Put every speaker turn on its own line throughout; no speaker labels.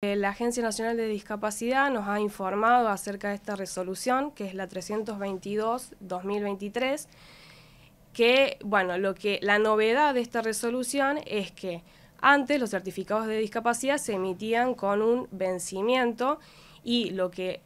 Eh, la Agencia Nacional de Discapacidad nos ha informado acerca de esta resolución, que es la 322-2023, que, bueno, lo que, la novedad de esta resolución es que antes los certificados de discapacidad se emitían con un vencimiento y lo que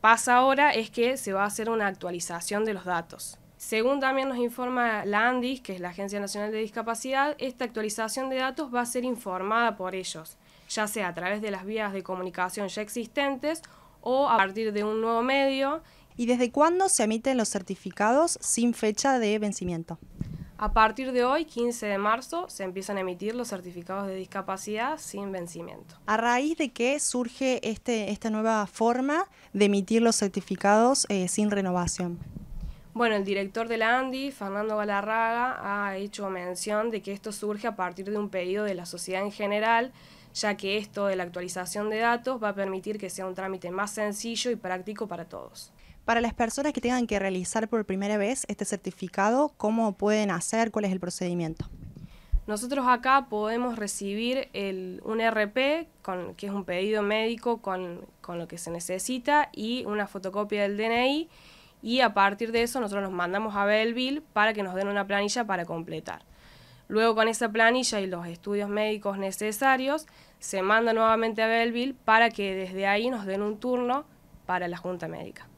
pasa ahora es que se va a hacer una actualización de los datos. Según también nos informa la ANDIS, que es la Agencia Nacional de Discapacidad, esta actualización de datos va a ser informada por ellos ya sea a través de las vías de comunicación ya existentes o a partir de un nuevo medio. ¿Y desde cuándo
se emiten los certificados sin fecha de vencimiento?
A partir de hoy, 15 de marzo, se empiezan a emitir los certificados de discapacidad sin vencimiento.
¿A raíz de qué surge este, esta nueva forma de emitir los certificados eh, sin renovación?
Bueno, el director de la ANDI, Fernando Galarraga, ha hecho mención de que esto surge a partir de un pedido de la sociedad en general, ya que esto de la actualización de datos va a permitir que sea un trámite más sencillo y práctico para todos.
Para las personas que tengan que realizar por primera vez este certificado, ¿cómo pueden hacer? ¿Cuál es el procedimiento?
Nosotros acá podemos recibir el, un RP, con, que es un pedido médico con, con lo que se necesita, y una fotocopia del DNI y a partir de eso nosotros nos mandamos a Belleville para que nos den una planilla para completar. Luego con esa planilla y los estudios médicos necesarios se manda nuevamente a Belleville para que desde ahí nos den un turno para la Junta Médica.